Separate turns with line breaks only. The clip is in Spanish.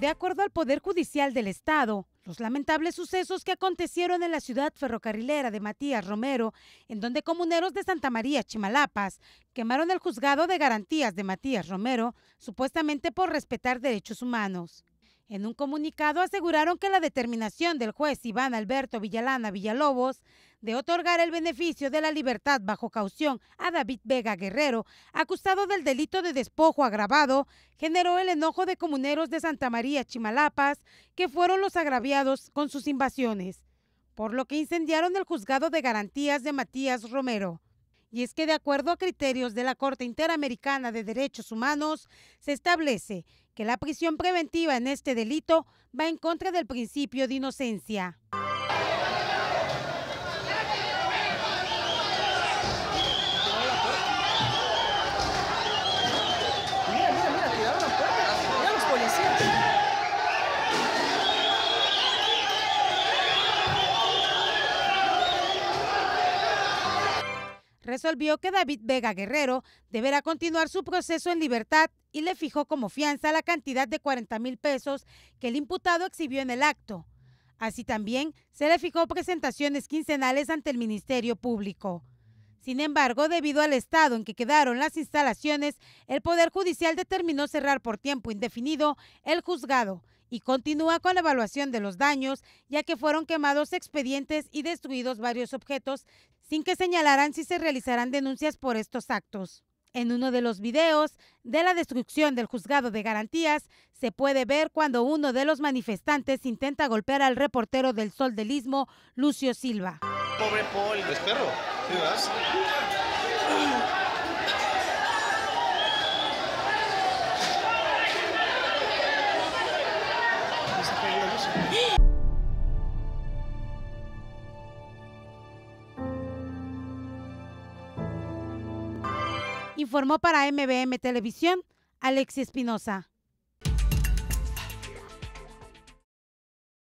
De acuerdo al Poder Judicial del Estado, los lamentables sucesos que acontecieron en la ciudad ferrocarrilera de Matías Romero, en donde comuneros de Santa María Chimalapas quemaron el juzgado de garantías de Matías Romero, supuestamente por respetar derechos humanos. En un comunicado aseguraron que la determinación del juez Iván Alberto Villalana Villalobos de otorgar el beneficio de la libertad bajo caución a David Vega Guerrero, acusado del delito de despojo agravado, generó el enojo de comuneros de Santa María Chimalapas, que fueron los agraviados con sus invasiones, por lo que incendiaron el juzgado de garantías de Matías Romero. Y es que de acuerdo a criterios de la Corte Interamericana de Derechos Humanos, se establece que la prisión preventiva en este delito va en contra del principio de inocencia. resolvió que David Vega Guerrero deberá continuar su proceso en libertad y le fijó como fianza la cantidad de 40 mil pesos que el imputado exhibió en el acto. Así también se le fijó presentaciones quincenales ante el Ministerio Público. Sin embargo, debido al estado en que quedaron las instalaciones, el Poder Judicial determinó cerrar por tiempo indefinido el juzgado y continúa con la evaluación de los daños, ya que fueron quemados expedientes y destruidos varios objetos, sin que señalaran si se realizarán denuncias por estos actos. En uno de los videos de la destrucción del juzgado de garantías, se puede ver cuando uno de los manifestantes intenta golpear al reportero del Sol del Istmo, Lucio Silva. Pobre Informó para MBM Televisión alexis Espinosa.